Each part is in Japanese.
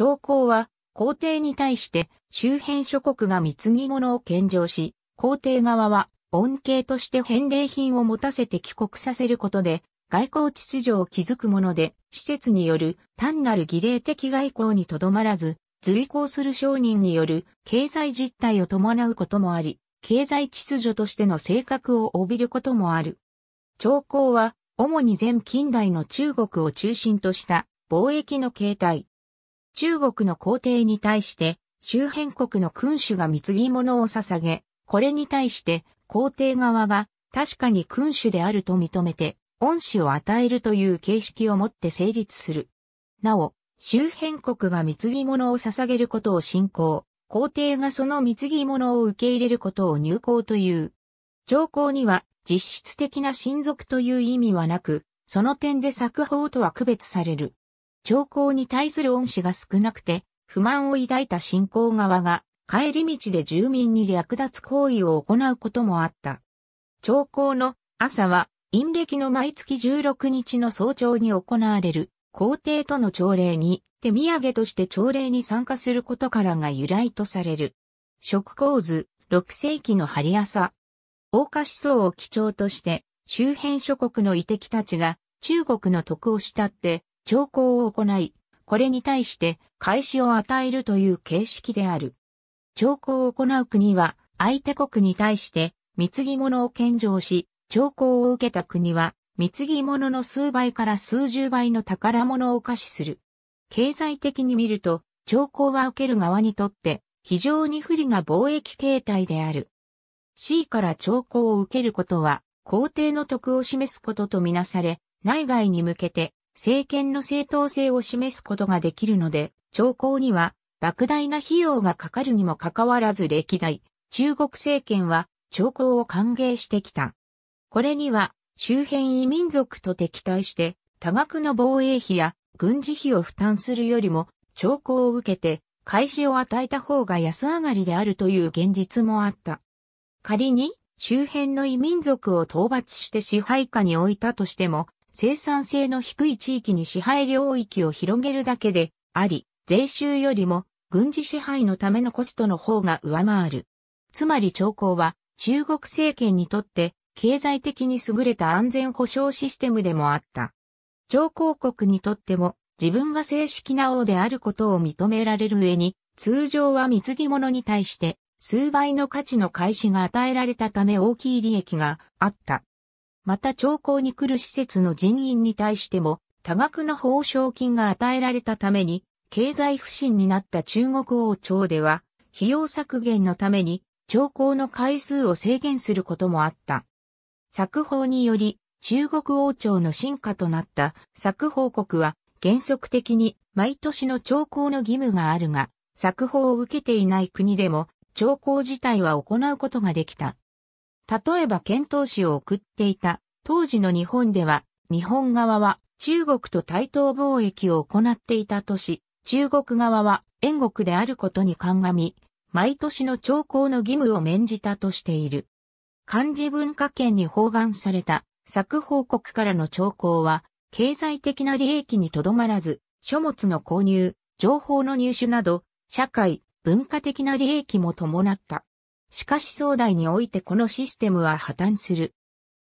朝貢は皇帝に対して周辺諸国が貢ぎ物を献上し、皇帝側は恩恵として返礼品を持たせて帰国させることで、外交秩序を築くもので、施設による単なる儀礼的外交にとどまらず、随行する商人による経済実態を伴うこともあり、経済秩序としての性格を帯びることもある。朝貢は、主に全近代の中国を中心とした貿易の形態、中国の皇帝に対して、周辺国の君主が貢ぎ物を捧げ、これに対して皇帝側が確かに君主であると認めて、恩賜を与えるという形式をもって成立する。なお、周辺国が貢ぎ物を捧げることを信仰、皇帝がその貢ぎ物を受け入れることを入貢という。上皇には実質的な親族という意味はなく、その点で作法とは区別される。朝候に対する恩師が少なくて、不満を抱いた信仰側が、帰り道で住民に略奪行為を行うこともあった。朝候の朝は、陰暦の毎月16日の早朝に行われる、皇帝との朝礼に、手土産として朝礼に参加することからが由来とされる。食構図、6世紀の春朝。大花思想を基調として、周辺諸国の遺敵たちが中国の徳を慕って徴候を行い、これに対して開始を与えるという形式である。徴候を行う国は、相手国に対して貢ぎ物を献上し、徴候を受けた国は、貢ぎ物の数倍から数十倍の宝物を貸しする。経済的に見ると、徴候は受ける側にとって、非常に不利な貿易形態である。C から兆候を受けることは、皇帝の徳を示すこととみなされ、内外に向けて政権の正当性を示すことができるので、兆候には莫大な費用がかかるにもかかわらず歴代、中国政権は兆候を歓迎してきた。これには周辺移民族と敵対して多額の防衛費や軍事費を負担するよりも兆候を受けて開始を与えた方が安上がりであるという現実もあった。仮に周辺の異民族を討伐して支配下に置いたとしても生産性の低い地域に支配領域を広げるだけであり、税収よりも軍事支配のためのコストの方が上回る。つまり朝貢は中国政権にとって経済的に優れた安全保障システムでもあった。上皇国にとっても自分が正式な王であることを認められる上に、通常は貢ぎ物に対して数倍の価値の開始が与えられたため大きい利益があった。また兆候に来る施設の人員に対しても多額の報奨金が与えられたために、経済不振になった中国王朝では、費用削減のために、兆候の回数を制限することもあった。作法により、中国王朝の進化となった作法国は、原則的に毎年の兆候の義務があるが、作法を受けていない国でも、兆候自体は行うことができた。例えば遣唐使を送っていた当時の日本では、日本側は中国と対等貿易を行っていたとし、中国側は燕国であることに鑑み、毎年の徴工の義務を免じたとしている。漢字文化圏に包含された作報告からの徴工は、経済的な利益にとどまらず、書物の購入、情報の入手など、社会、文化的な利益も伴った。しかし壮大においてこのシステムは破綻する。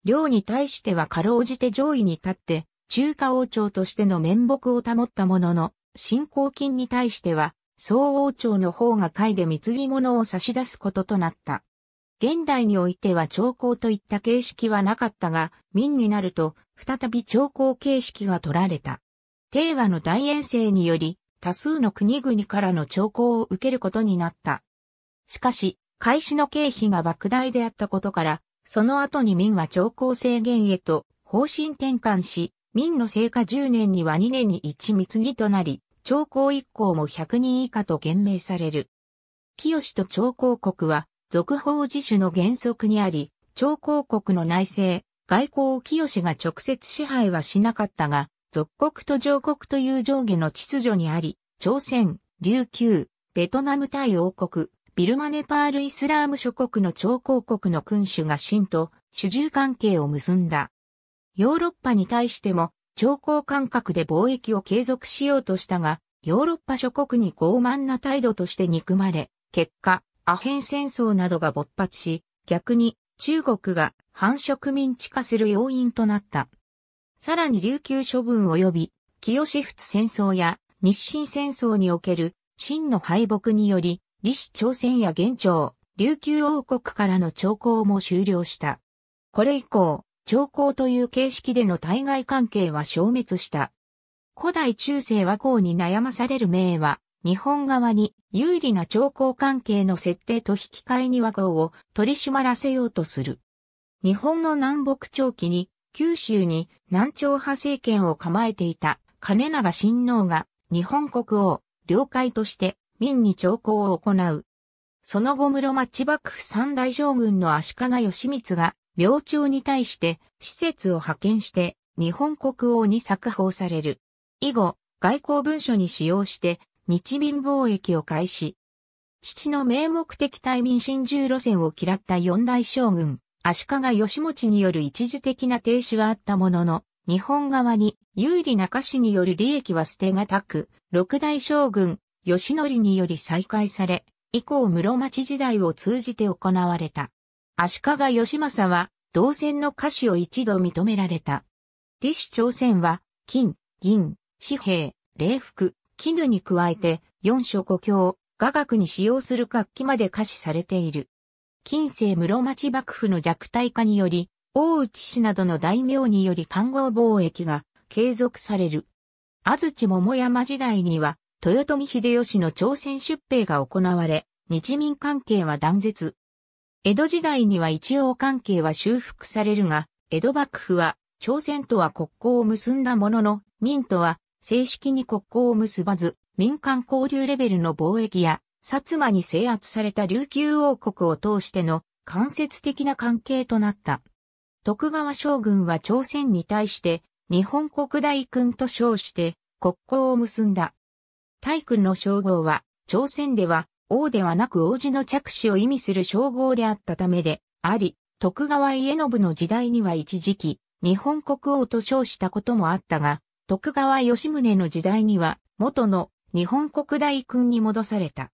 領に対してはかろうじて上位に立って、中華王朝としての面目を保ったものの、新興金に対しては、総王朝の方が会で貢ぎ物を差し出すこととなった。現代においては朝貢といった形式はなかったが、民になると、再び朝貢形式が取られた。帝和の大遠征により、多数の国々からの朝貢を受けることになった。しかし、開始の経費が莫大であったことから、その後に民は超高制限へと方針転換し、民の成果10年には2年に1密議となり、長高1校も100人以下と減命される。清と超高国は、続報自主の原則にあり、超高国の内政、外交を清が直接支配はしなかったが、属国と上国という上下の秩序にあり、朝鮮、琉球、ベトナム対王国、ビルマネパールイスラーム諸国の超公国の君主が真と主従関係を結んだ。ヨーロッパに対しても、超高感覚で貿易を継続しようとしたが、ヨーロッパ諸国に傲慢な態度として憎まれ、結果、アヘン戦争などが勃発し、逆に中国が繁殖民地化する要因となった。さらに琉球処分及び、清仏戦争や日清戦争における真の敗北により、李氏朝鮮や元朝、琉球王国からの朝貢も終了した。これ以降、朝貢という形式での対外関係は消滅した。古代中世和光に悩まされる名は、日本側に有利な朝貢関係の設定と引き換えに和光を取り締まらせようとする。日本の南北朝期に、九州に南朝派政権を構えていた金長親王が日本国王、領海として民に徴工を行う。その後室町幕府三大将軍の足利義満が、明朝に対して、施設を派遣して、日本国王に作法される。以後、外交文書に使用して、日民貿易を開始。父の名目的対民心中路線を嫌った四大将軍、足利義持による一時的な停止はあったものの、日本側に有利な歌詞による利益は捨てがたく、六大将軍、義則により再開され、以降室町時代を通じて行われた。足利義政は、銅線の歌詞を一度認められた。李氏朝鮮は、金、銀、紙幣、礼服、絹に加えて、四所五教、雅楽に使用する楽器まで歌詞されている。近世室町幕府の弱体化により、大内氏などの大名により官号貿易が継続される。安土桃山時代には、豊臣秀吉の朝鮮出兵が行われ、日民関係は断絶。江戸時代には一応関係は修復されるが、江戸幕府は朝鮮とは国交を結んだものの、民とは正式に国交を結ばず、民間交流レベルの貿易や、薩摩に制圧された琉球王国を通しての間接的な関係となった。徳川将軍は朝鮮に対して、日本国大君と称して国交を結んだ。大君の称号は、朝鮮では、王ではなく王子の着手を意味する称号であったためで、あり、徳川家信の時代には一時期、日本国王と称したこともあったが、徳川吉宗の時代には、元の日本国大君に戻された。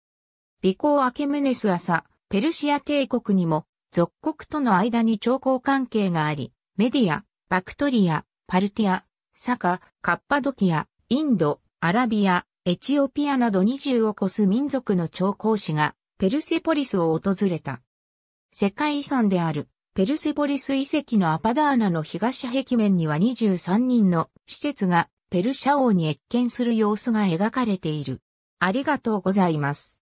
美行明宗ス朝、ペルシア帝国にも、属国との間に朝貢関係があり、メディア、バクトリア、パルティア、サカ、カッパドキア、インド、アラビア、エチオピアなど20を超す民族の長考師がペルセポリスを訪れた。世界遺産であるペルセポリス遺跡のアパダーナの東壁面には23人の施設がペルシャ王に越見する様子が描かれている。ありがとうございます。